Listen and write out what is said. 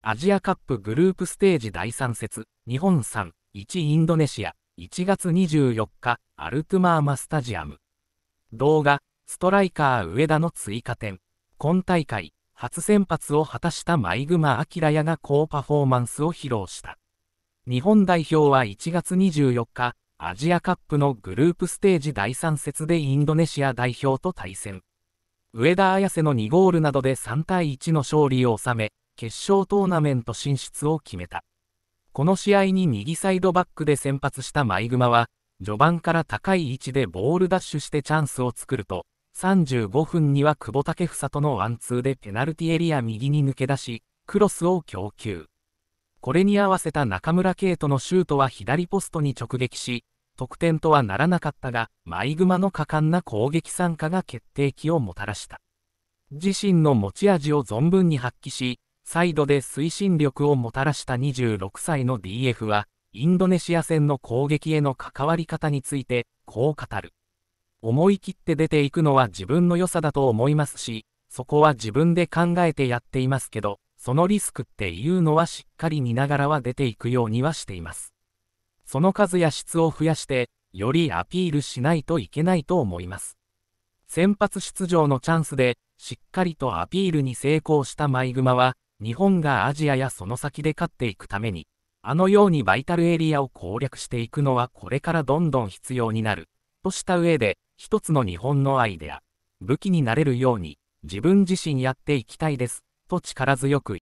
アジアカップグループステージ第3節、日本3、1インドネシア、1月24日、アルトゥマーマスタジアム。動画、ストライカー上田の追加点。今大会、初先発を果たした舞熊ラヤが高パフォーマンスを披露した。日本代表は1月24日、アジアカップのグループステージ第3節でインドネシア代表と対戦。上田綾瀬の2ゴールなどで3対1の勝利を収め、決勝トーナメント進出を決めた。この試合に右サイドバックで先発したマイグマは、序盤から高い位置でボールダッシュしてチャンスを作ると、35分には久保建英とのワンツーでペナルティエリア右に抜け出し、クロスを供給。これに合わせた中村敬斗のシュートは左ポストに直撃し、得点とはならなかったが、マイグマの果敢な攻撃参加が決定機をもたらした。自身の持ち味を存分に発揮し、サイドで推進力をもたらした26歳の DF は、インドネシア戦の攻撃への関わり方について、こう語る。思い切って出ていくのは自分の良さだと思いますし、そこは自分で考えてやっていますけど、そのリスクっていうのはしっかり見ながらは出ていくようにはしています。その数や質を増やして、よりアピールしないといけないと思います。先発出場のチャンスで、しっかりとアピールに成功したマイグマは、日本がアジアやその先で勝っていくために、あのようにバイタルエリアを攻略していくのはこれからどんどん必要になる、とした上で、一つの日本のアイデア、武器になれるように、自分自身やっていきたいです、と力強く